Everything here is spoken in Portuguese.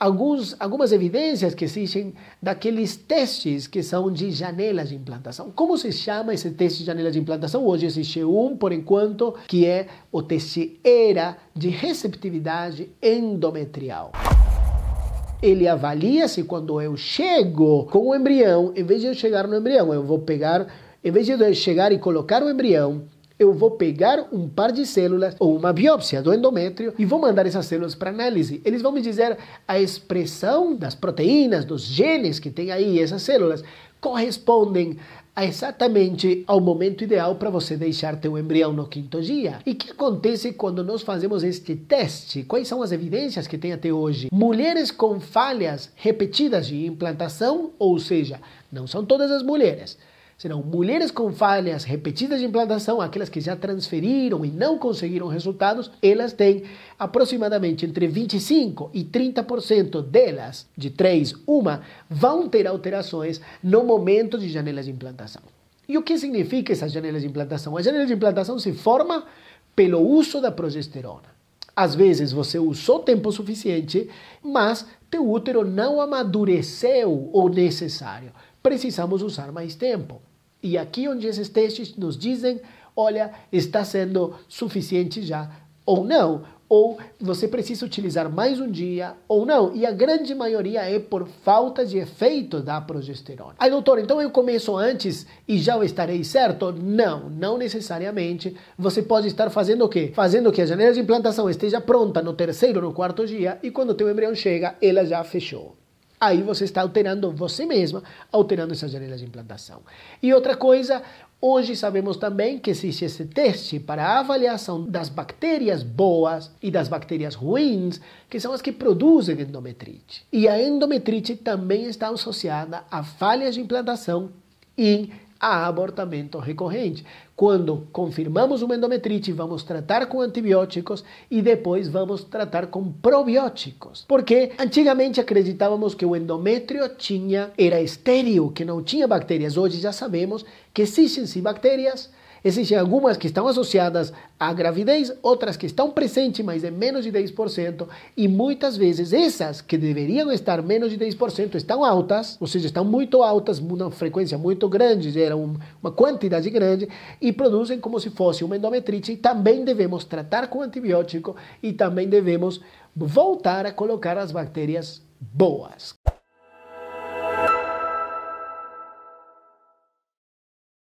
alguns, algumas evidências que existem daqueles testes que são de janelas de implantação. Como se chama esse teste de janela de implantação? Hoje existe um, por enquanto, que é o teste ERA de receptividade endometrial. Ele avalia se quando eu chego com o embrião, em vez de eu chegar no embrião, eu vou pegar, em vez de eu chegar e colocar o embrião, eu vou pegar um par de células ou uma biópsia do endométrio e vou mandar essas células para análise. Eles vão me dizer a expressão das proteínas, dos genes que tem aí essas células correspondem exatamente ao momento ideal para você deixar teu embrião no quinto dia. E o que acontece quando nós fazemos este teste? Quais são as evidências que tem até hoje? Mulheres com falhas repetidas de implantação, ou seja, não são todas as mulheres, serão mulheres com falhas repetidas de implantação, aquelas que já transferiram e não conseguiram resultados, elas têm aproximadamente entre 25 e 30% delas, de 3, uma, vão ter alterações no momento de janelas de implantação. E o que significa essas janelas de implantação? As janelas de implantação se forma pelo uso da progesterona. Às vezes você usou tempo suficiente, mas teu útero não amadureceu o necessário. Precisamos usar mais tempo. E aqui onde esses testes nos dizem, olha, está sendo suficiente já ou não, ou você precisa utilizar mais um dia ou não. E a grande maioria é por falta de efeito da progesterona. Aí, doutor, então eu começo antes e já estarei certo? Não, não necessariamente. Você pode estar fazendo o quê? Fazendo que a janela de implantação esteja pronta no terceiro ou no quarto dia e quando o teu embrião chega, ela já fechou aí você está alterando você mesma, alterando essas janelas de implantação. E outra coisa, Hoje sabemos também que existe esse teste para a avaliação das bactérias boas e das bactérias ruins, que são as que produzem endometrite. E a endometrite também está associada a falhas de implantação e a abortamento recorrente. Quando confirmamos uma endometrite, vamos tratar com antibióticos e depois vamos tratar com probióticos. Porque antigamente acreditávamos que o endométrio tinha era estéril, que não tinha bactérias. Hoje já sabemos que existem sim bactérias Existem algumas que estão associadas à gravidez, outras que estão presentes, mas é menos de 10%, e muitas vezes essas que deveriam estar menos de 10% estão altas, ou seja, estão muito altas, uma frequência muito grande, geram uma quantidade grande, e produzem como se fosse uma endometrite, e também devemos tratar com antibiótico e também devemos voltar a colocar as bactérias boas.